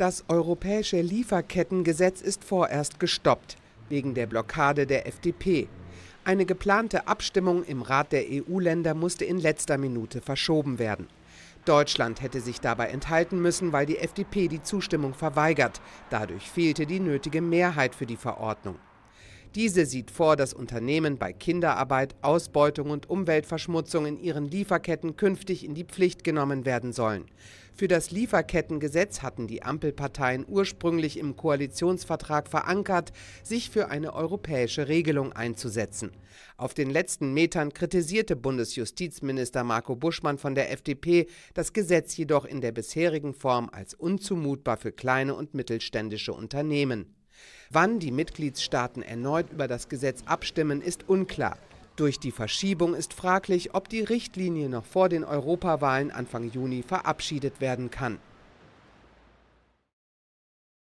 Das europäische Lieferkettengesetz ist vorerst gestoppt, wegen der Blockade der FDP. Eine geplante Abstimmung im Rat der EU-Länder musste in letzter Minute verschoben werden. Deutschland hätte sich dabei enthalten müssen, weil die FDP die Zustimmung verweigert. Dadurch fehlte die nötige Mehrheit für die Verordnung. Diese sieht vor, dass Unternehmen bei Kinderarbeit, Ausbeutung und Umweltverschmutzung in ihren Lieferketten künftig in die Pflicht genommen werden sollen. Für das Lieferkettengesetz hatten die Ampelparteien ursprünglich im Koalitionsvertrag verankert, sich für eine europäische Regelung einzusetzen. Auf den letzten Metern kritisierte Bundesjustizminister Marco Buschmann von der FDP das Gesetz jedoch in der bisherigen Form als unzumutbar für kleine und mittelständische Unternehmen. Wann die Mitgliedstaaten erneut über das Gesetz abstimmen, ist unklar. Durch die Verschiebung ist fraglich, ob die Richtlinie noch vor den Europawahlen Anfang Juni verabschiedet werden kann.